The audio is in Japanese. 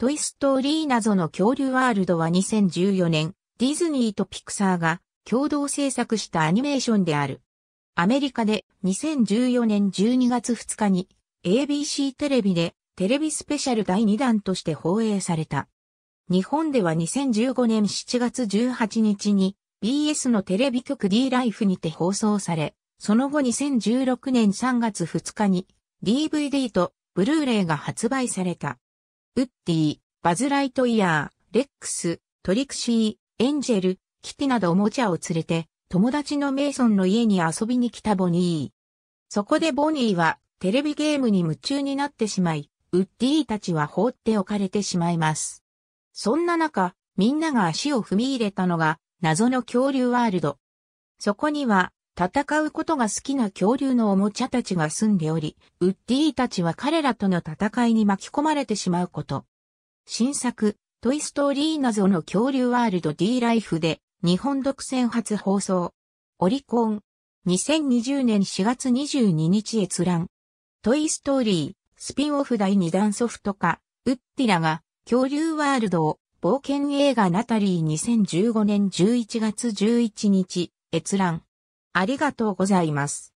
トイストーリー謎の恐竜ワールドは2014年、ディズニーとピクサーが共同制作したアニメーションである。アメリカで2014年12月2日に ABC テレビでテレビスペシャル第2弾として放映された。日本では2015年7月18日に BS のテレビ局 D ライフにて放送され、その後2016年3月2日に DVD とブルーレイが発売された。ウッディ、バズ・ライトイヤー、レックス、トリクシー、エンジェル、キティなどおもちゃを連れて、友達のメイソンの家に遊びに来たボニー。そこでボニーは、テレビゲームに夢中になってしまい、ウッディたちは放っておかれてしまいます。そんな中、みんなが足を踏み入れたのが、謎の恐竜ワールド。そこには、戦うことが好きな恐竜のおもちゃたちが住んでおり、ウッディたちは彼らとの戦いに巻き込まれてしまうこと。新作、トイストーリー謎の恐竜ワールド D ライフで、日本独占初放送。オリコン。2020年4月22日閲覧。トイストーリー、スピンオフ第2弾ソフト化、ウッディラが、恐竜ワールドを、冒険映画ナタリー2015年11月11日、閲覧。ありがとうございます。